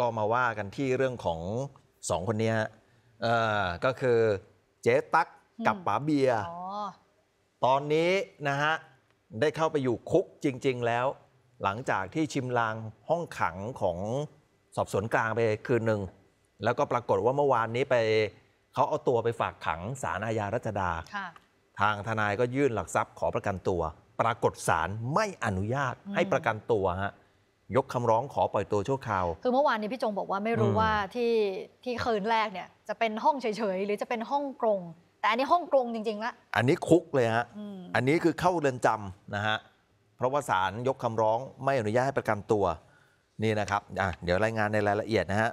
ก็มาว่ากันที่เรื่องของสองคนนี้ฮะเออก็คือเจ๊ตั๊กกับป๋าเบียตอนนี้นะฮะ ได้เข้าไปอยู่คุกจริง ๆ แล้ว หลังจากที่ชิมลางห้องขังของสอบสวนกลางไปคืนหนึ่งแล้วก็ปรากฏว่าเมื่อวานนี้ไปเขาเอาตัวไปฝากขังสารอาญารัชดาทางทนายก็ยื่นหลักทรัพย์ขอประกันตัว ปรากฏสารไม่อนุญาตให้ประกันตัวฮะยกคำร้องขอปล่อยตัวชั่วคราว คือเมื่อวานนี้พี่จงบอกว่าไม่รู้ว่าที่ที่คืนแรกเนี่ยจะเป็นห้องเฉยๆ หรือจะเป็นห้องกรง แต่อันนี้ห้องกรงจริงๆละอันนี้คุกเลยฮะ อันนี้คือเข้าเรือนจำนะฮะ เพราะว่าศาลยกคำร้องไม่อนุญาตให้ประกันตัว นี่นะครับ เดี๋ยวรายงานในรายละเอียดนะฮะ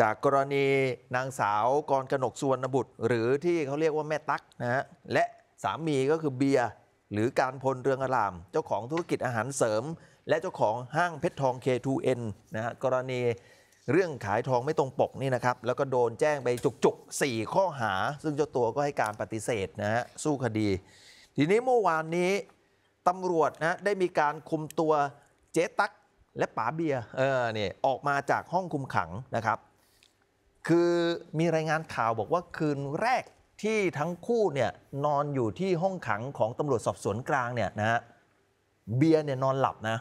จากกรณีนางสาวกรกนกสุวรรณบุตร หรือที่เขาเรียกว่าแม่ตั๊กนะฮะ และ สามีก็คือเบียร์หรือการพลเรืองอารามเจ้าของธุรกิจอาหารเสริมและเจ้าของห้างเพชรทอง K2N นะฮะกรณีเรื่องขายทองไม่ตรงปกนี่นะครับแล้วก็โดนแจ้งไปจุกๆ 4 ข้อหา ซึ่งเจ้าตัวก็ให้การปฏิเสธนะฮะสู้คดี ทีนี้เมื่อวานนี้ตำรวจนะได้มีการคุมตัวเจ๊ตั๊กและป๋าเบียเออเนี่ยออกมาจากห้องคุมขังนะครับ คือมีรายงานข่าวบอกว่าคืนแรกที่ทั้งคู่เนี่ยนอนอยู่ที่ห้องขังของตำรวจสอบสวนกลางเนี่ยนะฮะเบียร์เนี่ยนอนหลับนะ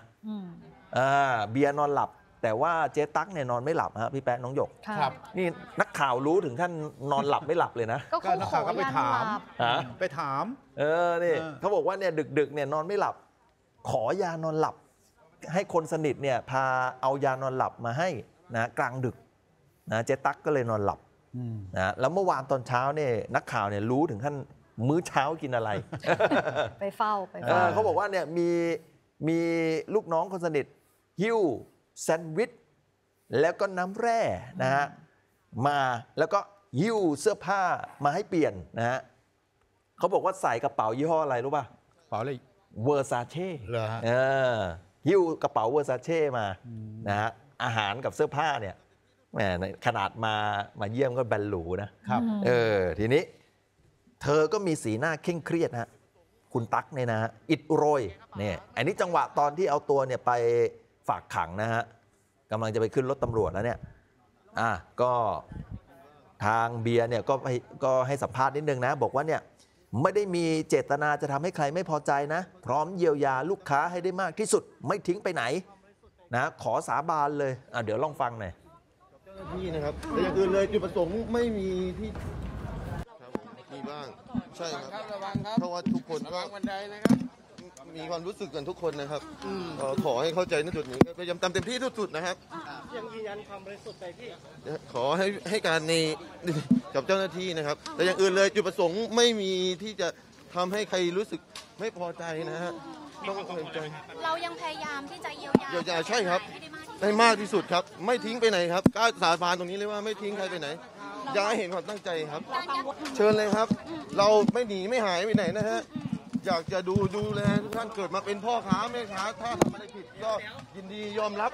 อ่าเบียร์นอนหลับ แต่ว่าเจ๊ตั๊กเนี่ยนอนไม่หลับฮะพี่แป๊ะน้องหยก ครับ นี่นักข่าวรู้ถึงท่านนอนหลับไม่หลับเลยนะ ก็นักข่าวก็ไปถามฮะไปถาม เออเนี่ยเขาบอกว่าเนี่ยดึก ๆ เนี่ยนอนไม่หลับ ขอยานอนหลับ ให้คนสนิทเนี่ยพาเอายานอนหลับมาให้นะกลางดึกนะเจ๊ตั๊กก็เลยนอนหลับนะแล้วเมื่อวานตอนเช้าเนี่ยนักข่าวเนี่ยรู้ถึงท่านมื้อเช้ากินอะไรไปเฝ้าไปเขาบอกว่าเนี่ยมีมีลูกน้องคนสนิทฮิ้วแซนด์วิชแล้วก็น้ำแร่นะฮะมาแล้วก็ฮิ้วเสื้อผ้ามาให้เปลี่ยนนะฮะเขาบอกว่าใส่กระเป๋ายี่ห้ออะไรรู้ป่ะกระเป๋าาเลยเวอร์ซาเช่เหรอฮะฮิ้วกระเป๋าเวอร์ซาเช่มานะฮะอาหารกับเสื้อผ้าเนี่ยแหมขนาดมามาเยี่ยมก็แบนหรูนะครับ เออ ทีนี้เธอก็มีสีหน้าเคร่งเครียดนะคุณตั๊กเนี่ยนะฮะอิดโรยเนี่ยอันนี้จังหวะตอนที่เอาตัวเนี่ยไปฝากขังนะฮะกำลังจะไปขึ้นรถตำรวจแล้วเนี่ยอ่ะก็ทางเบียร์เนี่ยก็ก็ให้สัมภาษณ์นิดนึงนะ บอกว่าเนี่ยไม่ได้มีเจตนาจะทำให้ใครไม่พอใจนะ พร้อมเยียวยาลูกค้าให้ได้มากที่สุดไม่ทิ้งไปไหนนะขอสาบานเลยอ่ะเดี๋ยวลองฟังหน่อยเจ้าหน้าที่นะครับแต่อย่างอื่นเลยจุดประสงค์ไม่มีที่บ้างใช่ครับระวังครับ เพราะว่าทุกคนระวังบันไดนะครับมีความรู้สึกกันทุกคนนะครับอขอให้เข้าใจในจุดนี้พยายามทำเต็มที่ทุกสุดนะครับยังยืนยันความบริสุทธิ์ใจพี่ ขอให้ให้การในกับเจ้าหน้าที่นะครับ แต่อย่างอื่นเลยจุดประสงค์ไม่มีที่จะทำให้ใครรู้สึกไม่พอใจนะฮะ ต้องเห็นใจ เรายังพยายามที่จะเยียวยา เยียวยาใช่ครับให้ได้มากที่สุดในมากที่สุดครับ ไม่ทิ้งไปไหนครับกล้าสาบานตรงนี้เลยว่าไม่ทิ้งใครไปไหนอยากเห็นความตั้งใจครับ เชิญเลยครับ เราไม่หนีไม่หาย ไปไหนนะฮะ อยากจะดูดูแลทุกท่านเกิดมาเป็นพ่อค้าแม่ค้าถ้าทำอะไรผิดก็ยินดียอมรับ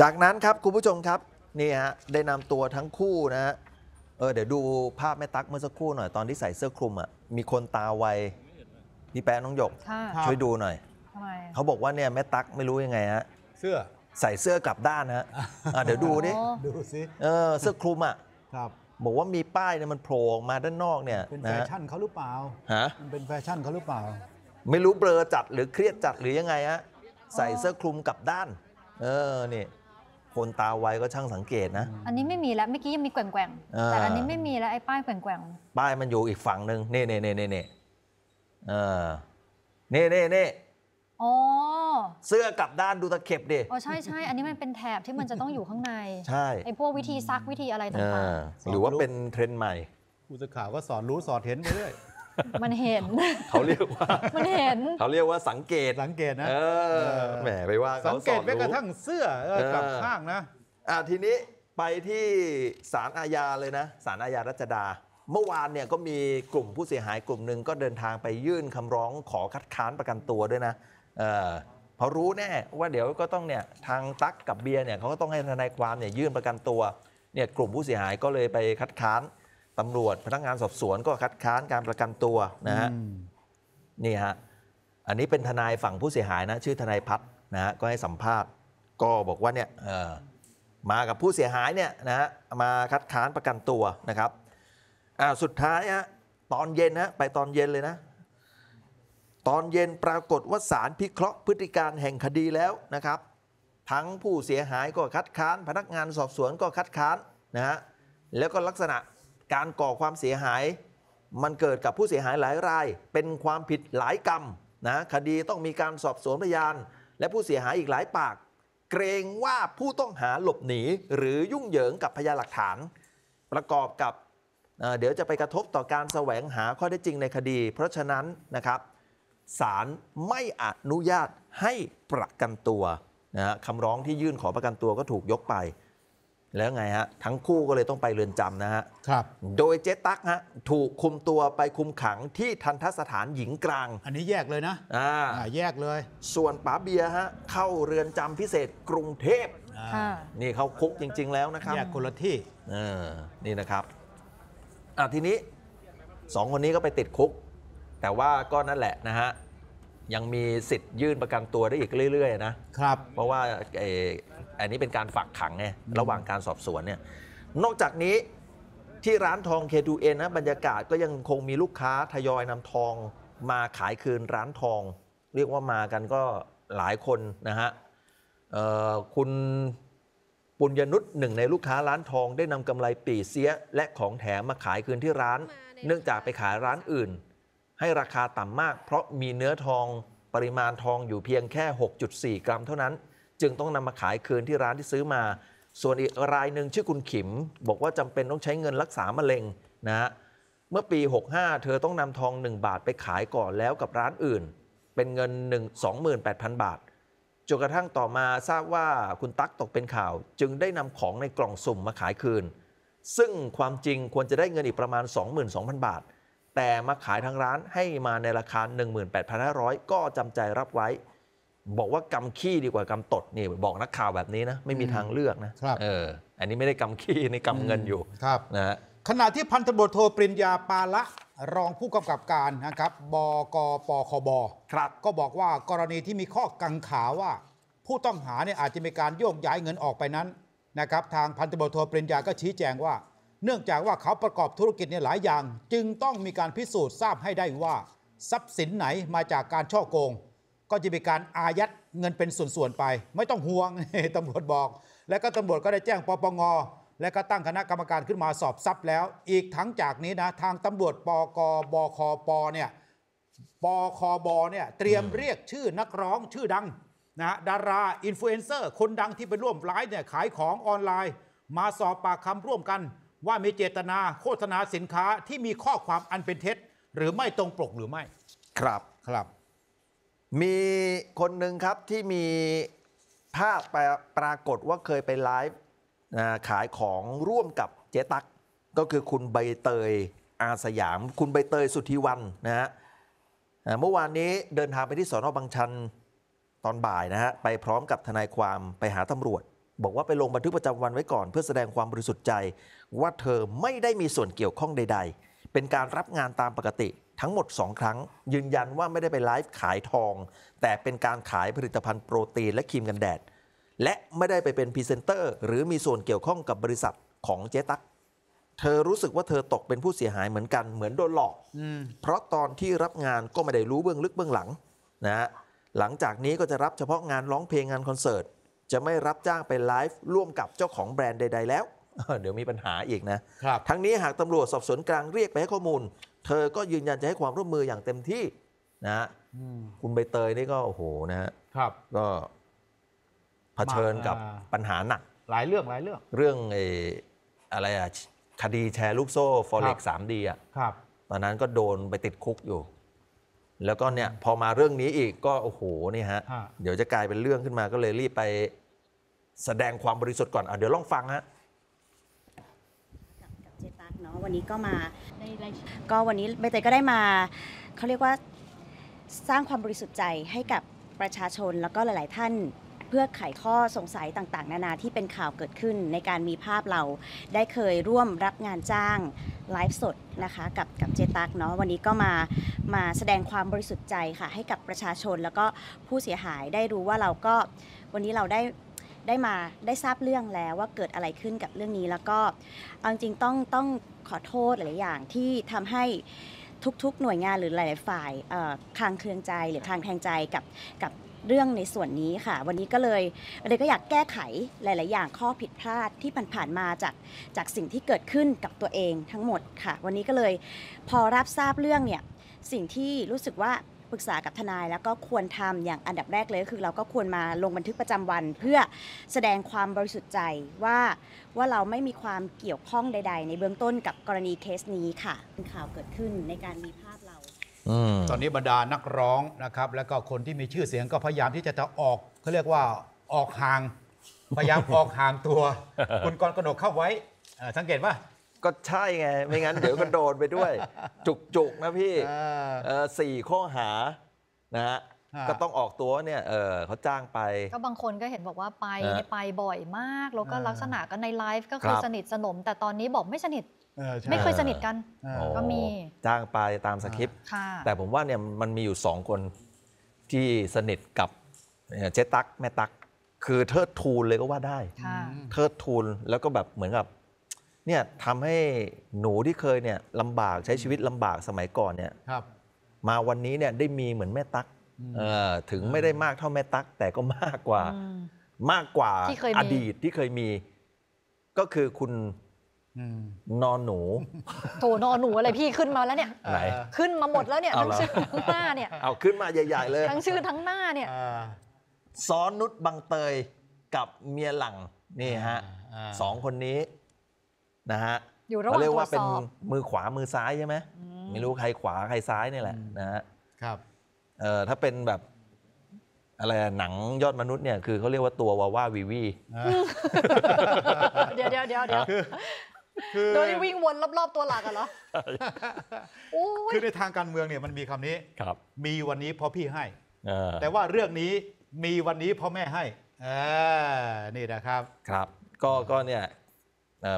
จากนั้นครับคุณผู้ชมครับ นี่ฮะ ได้นำตัวทั้งคู่นะฮะ เออ เดี๋ยวดูภาพแม่ตั๊กเมื่อสักครู่หน่อยตอนที่ใส่เสื้อคลุมอ่ะ มีคนตาไวพี่แป๊ะน้องหยก ช่วยดูหน่อยเขาบอกว่าเนี่ยแม่ตั๊กไม่รู้ยังไงฮะเสื้อใส่เสื้อกลับด้านนะฮะเดี๋ยวดูดิดูสิเออเสื้อคลุมอ่ะ ครับ บอกว่ามีป้ายเนี่ยมันโผล่ออกมาด้านนอกเนี่ย เป็นแฟชั่นเขาหรือเปล่าฮะมันเป็นแฟชั่นเขาหรือเปล่า ไม่รู้เบลอจัดหรือเครียดจัดหรือยังไงฮะ ใส่เสื้อคลุมกลับด้าน เออ นี่คนตาไวก็ช่างสังเกตนะ อันนี้ไม่มีแล้ว เมื่อกี้ยังมีแกว่งๆแต่อันนี้ไม่มีแล้วไอ้ป้ายแกว่งป้ายมันอยู่อีกฝั่งหนึ่ง เน่่น่่นี่นี่น่เออน่่น่่น่เน่อ๋อเสื้อกลับด้านดูตะเข็บดิอ๋อใช่ใช่อันนี้มันเป็นแถบที่มันจะต้องอยู่ข้างในใช่ไอพวกวิธีซักวิธีอะไรต่างๆหรือว่าเป็นเทรนด์ใหม่ ผู้สื่อข่าวก็สอนรู้สอนเห็นไปเรื่อยมันเห็นเขาเรียกว่ามันเห็นเขาเรียกว่าสังเกตสังเกตนะแหมไปว่าสังเกตแม้กระทั่งเสื้อกลับข้างนะอ่าทีนี้ไปที่ศาลอาญาเลยนะศาลอาญารัชดา เมื่อวานเนี่ยก็มีกลุ่มผู้เสียหายกลุ่มหนึ่งก็เดินทางไปยื่นคำร้องขอคัดค้านประกันตัวด้วยนะพอรู้แน่ว่าเดี๋ยวก็ต้องเนี่ยทางตั๊กกับเบียร์เนี่ยเขาก็ต้องให้ทนายความเนี่ยยื่นประกันตัวเนี่ยกลุ่มผู้เสียหายก็เลยไปคัดค้านตำรวจ พนักงานสอบสวนก็คัดค้านการประกันตัวนะฮะนี่ฮะอันนี้เป็นทนายฝั่งผู้เสียหายนะชื่อทนายพัฒนะฮะก็ให้สัมภาษณ์ ก็บอกว่าเนี่ยมากับผู้เสียหายเนี่ยนะฮะมาคัดค้านประกันตัวนะครับอ่าสุดท้ายฮะตอนเย็นนะไปตอนเย็นเลยนะตอนเย็นปรากฏว่าศาลพิเคราะห์พฤติการแห่งคดีแล้วนะครับ ทั้งผู้เสียหายก็คัดค้านพนักงานสอบสวนก็คัดค้านนะฮะ แล้วก็ลักษณะการก่อความเสียหาย มันเกิดกับผู้เสียหายหลายรายเป็นความผิดหลายกรรมนะคดีต้องมีการสอบสวนพยานและผู้เสียหายอีกหลายปาก เกรงว่าผู้ต้องหาหลบหนี หรือยุ่งเหยิงกับพยานหลักฐาน ประกอบกับเดี๋ยวจะไปกระทบต่อการแสวงหาข้อเท็จจริงในคดี เพราะฉะนั้นนะครับศาลไม่อนุญาตให้ประกันตัวนะฮะคำร้องที่ยื่นขอประกันตัวก็ถูกยกไป แล้วไงฮะทั้งคู่ก็เลยต้องไปเรือนจำนะฮะครับ โดยเจ๊ตั๊กฮะถูกคุมตัวไปคุมขังที่ทันทสถานหญิงกลาง อันนี้แยกเลยนะอ่าแยกเลย ส่วนป๋าเบียฮะเข้าเรือนจำพิเศษกรุงเทพนี่เขาคุกจริง ๆ แล้วนะครับแยกคนละที่นี่นะครับอ่ะทีนี้สองคนนี้ก็ไปติดคุกแต่ว่าก็นั่นแหละนะฮะยังมีสิทธิ์ยื่นประกันตัวได้อีกเรื่อยๆนะครับเพราะว่าไอออันนี้เป็นการฝากขังไงระหว่างการสอบสวนเนี่ยนอกจากนี้ที่ร้านทอง K2N นะบรรยากาศก็ยังคงมีลูกค้าทยอยนำทอง มาขายคืนร้านทอง เรียกว่ามากันก็หลายคนนะฮะคุณปุญญนุษย์หนึ่งในลูกค้าร้านทองได้นำกำไรปีเสียและของแถมมาขายคืนที่ร้านเนื่องจากไปขายร้านอื่นให้ราคาต่ำมาก เพราะมีเนื้อทองปริมาณทองอยู่เพียงแค่ 6.4 กรัมเท่านั้น จึงต้องนำมาขายคืนที่ร้านที่ซื้อมา ส่วนอีกรายหนึ่งชื่อคุณขิมบอกว่าจำเป็นต้องใช้เงินรักษามะเร็งนะฮะเมื่อปี 65 เธอต้องนำทอง 1 บาทไปขายก่อนแล้วกับร้านอื่น เป็นเงิน1 28,000 บาท จนกระทั่งต่อมาทราบว่าคุณตั๊กตกเป็นข่าว จึงได้นำของในกล่องสุ่มมาขายคืน ซึ่งความจริงควรจะได้เงินอีกประมาณ 22,000บาทแต่มาขายทางร้านให้มาในราคา 18,500 ก็จำใจรับไว้ บอกว่ากำขี้ดีกว่ากำตดนี่บอกนักข่าวแบบนี้นะไม่มีทางเลือกนะครับเอออันนี้ไม่ได้กำขี้นกำเงินอยู่ครับนะฮะขณะที่พันธบทโทปริญญาปาละรองผู้กำกับการนะครับบกปคบครับก็บอกว่ากรณีที่มีข้อกังขาว่า ผู้ต้องหาเนี่ยอาจจะมีการโยกย้ายเงินออกไปนั้นนะครับ ทางพันธบทโทปริญญาก็ชี้แจงว่าเนื่องจากว่าเขาประกอบธุรกิจในหลายอย่าง จึงต้องมีการพิสูจน์ทราบให้ได้ว่าทรัพย์สินไหนมาจากการช่อโกง ก็จะมีการอายัดเงินเป็นส่วนๆไป ไม่ต้องห่วงตำรวจบอก และก็ตำรวจก็ได้แจ้งปปงและก็ตั้งคณะกรรมการขึ้นมาสอบทรัพย์แล้ว อีกทั้งจากนี้นะทางตำรวจปกบคปเนี่ยปคบเนี่ยเตรียมเรียกชื่อนักร้องชื่อดังนะดาราอินฟลูเอนเซอร์คนดังที่ไปร่วมไลฟ์เนี่ยขายของออนไลน์ มาสอบปากคำร่วมกันว่ามีเจตนาโฆษณาสินค้าที่มีข้อความอันเป็นเท็จ หรือไม่ตรงปกหรือไม่ครับครับ มีคนหนึ่งครับที่มีภาพปรากฏว่าเคยไปไลฟ์ขายของร่วมกับเจตักก็คือคุณใบเตยอาสยามคุณใบเตยสุธีวันนะฮะเมื่อวานนี้เดินทางไปที่สอนอบางชันตอนบ่ายนะฮะ ไปพร้อมกับทนายความไปหาตำรวจบอกว่าไปลงบันทึกประจำวันไว้ก่อนเพื่อแสดงความบริสุทธิ์ใจว่าเธอไม่ได้มีส่วนเกี่ยวข้องใดๆ เป็นการรับงานตามปกติทั้งหมด 2 ครั้ง ยืนยันว่าไม่ได้ไปไลฟ์ขายทอง แต่เป็นการขายผลิตภัณฑ์โปรตีนและครีมกันแดด และไม่ได้ไปเป็นพรีเซนเตอร์หรือมีส่วนเกี่ยวข้องกับบริษัทของเจ๊ตั๊กเธอรู้สึกว่าเธอตกเป็นผู้เสียหายเหมือนกันเหมือนโดนหลอกเพราะตอนที่รับงานก็ไม่ได้รู้เบื้องลึกเบื้องหลังนะฮะหลังจากนี้ก็จะรับเฉพาะงานร้องเพลงงานคอนเสิร์ตจะไม่รับจ้างไปไลฟ์ร่วมกับเจ้าของแบรนด์ใด ๆแล้ว เดี๋ยวมีปัญหาอีกนะครับทั้งนี้หากตำรวจสอบสวนกลางเรียกไปให้ข้อมูล เธอก็ยืนยันจะให้ความร่วมมืออย่างเต็มที่นะคุณใบเตยนี่ก็โอ้โหนะ ครับก็เผชิญกับปัญหาหนัก หลายเรื่องหลายเรื่องเรื่องไอ้อะไรอะคดีแชร์ลูกโซ่ครเร็กสามดีอะตอนนั้นก็โดนไปติดคุกอยู่แล้วก็เนี่ยพอมาเรื่องนี้อีกก็โอ้โหนี่ฮะฮะ เดี๋ยวจะกลายเป็นเรื่องขึ้นมาก็เลยรีบไปแสดงความบริสุทธิ์ก่อน อ่ะเดี๋ยวลองฟังฮะกับกับเจตักเนาะวันนี้ก็มาก็วันนี้ใบเตยก็ได้มา เขาเรียกว่าสร้างความบริสุทธิ์ใจให้กับประชาชนแล้วก็หลายๆท่านเพื่อไขข้อสงสัยต่าง ๆ นานาที่เป็นข่าวเกิดขึ้นในการมีภาพเราได้เคยร่วมรับงานจ้างไลฟ์สดนะคะกับกับเจตักเนาะวันนี้ก็มามาแสดงความบริสุทธิ์ใจค่ะให้กับประชาชนแล้วก็ผู้เสียหายได้รู้ว่าเราก็วันนี้เราได้ได้มาได้ทราบเรื่องแล้วว่าเกิดอะไรขึ้นกับเรื่องนี้แล้วก็เอาจริงต้องต้องขอโทษหลายอย่างที่ทำให้ทุกๆ หน่วยงานหรือหลายๆฝ่ายคลางเคืองใจ หรือคลางแทงใจกับกับเรื่องในส่วนนี้ค่ะวันนี้ก็เลยเลยก็อยากแก้ไขหลายๆอย่างข้อผิดพลาดที่ผ่านๆมาจากจากสิ่งที่เกิดขึ้นกับตัวเองทั้งหมดค่ะ วันนี้ก็เลยพอรับทราบเรื่องเนี่ยสิ่งที่รู้สึกว่าปรึกษากับทนายแล้วก็ควรทำอย่างอันดับแรกเลยก็คือเราก็ควรมาลงบันทึกประจำวัน เพื่อแสดงความบริสุทธิ์ใจว่าว่าเราไม่มีความเกี่ยวข้องใด ๆ ในเบื้องต้นกับกรณีเคสนี้ค่ะข่าวเกิดขึ้นในการมีภาพตอนนี้บรรดานักร้องนะครับ แล้วก็คนที่มีชื่อเสียงก็พยายามที่จะจะออกเขาเรียกว่าออกห่างพยายามออกห่างตัว คุณกรกนกเข้าไว้สังเกตว่าก็ใช่ไง ไม่งั้น เดี๋ยวก็โดนไปด้วย จุกจุกนะพี่สี่ข้อหานะฮะก็ต้องออกตัวเนี่ยเออเขาจ้างไปก็บางคนก็เห็นบอกว่าไปไปบ่อยมาก แล้วก็ลักษณะก็ในไลฟ์ก็คือสนิทสนม แต่ตอนนี้บอกไม่สนิทไม่เคยสนิทกัน ก็มี จ้างไปตามสคริปต์ แต่ผมว่าเนี่ยมันมีอยู่สองคนที่สนิทกับเจ๊ตักแม่ตักคือเทิดทูนเลยก็ว่าได้เทิดทูนแล้วก็แบบเหมือนกับเนี่ยทำให้หนูที่เคยเนี่ยลำบากใช้ชีวิตลำบากสมัยก่อนเนี่ยมาวันนี้เนี่ยได้มีเหมือนแม่ตักถึงไม่ได้มากเท่าแม่ตักแต่ก็มากกว่ามากกว่าอดีตที่เคยมีก็คือคุณนอนหนูโถนอนหนูอะไรพี่ขึ้นมาแล้วเนี่ยไหนขึ้นมาหมดแล้วเนี่ยทั้งชื่อทั้งหน้าเนี่ย เอาขึ้นมาใหญ่ๆเลย ทั้งชื่อทั้งหน้าเนี่ยซ้อนนุชบังเตยกับเมียหลังนี่ฮะสองคนนี้นะฮะอยู่ระหว่างเรียกว่าเป็นมือขวามือซ้ายใช่ไหมไม่รู้ใครขวาใครซ้ายนี่แหละนะฮะครับเอ่อถ้าเป็นแบบอะไรหนังยอดมนุษย์เนี่ยคือเขาเรียกว่าตัววาว่าวีวีเดี๋ยวเดี๋ยวเดี๋ยวคือโดยวิ่งวนรอบๆตัวหลักอะเหรอคือในทางการเมืองเนี่ยมันมีคำนี้ครับ มีวันนี้เพราะพี่ให้แต่ว่าเรื่องนี้มีวันนี้เพราะแม่ให้เอนี่นะครับ ครับ ก็ ก็เนี่ย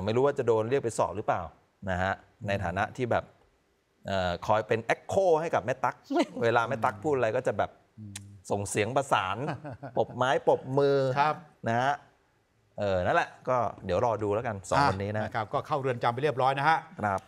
ไม่รู้ว่าจะโดนเรียกไปสอบหรือเปล่านะฮะ ในฐานะที่แบบอคอยเป็นแอคโคให้กับแม่ตั๊ก เวลาแม่ตั๊กพูดอะไรก็จะแบบส่งเสียงประสาน ปบไม้ปบมือ ครับ นะฮะเออ นั่นแหละ ก็เดี๋ยวรอดูแล้วกันสองคนนี้นะครับ ก็เข้าเรือนจำไปเรียบร้อยนะฮะครับ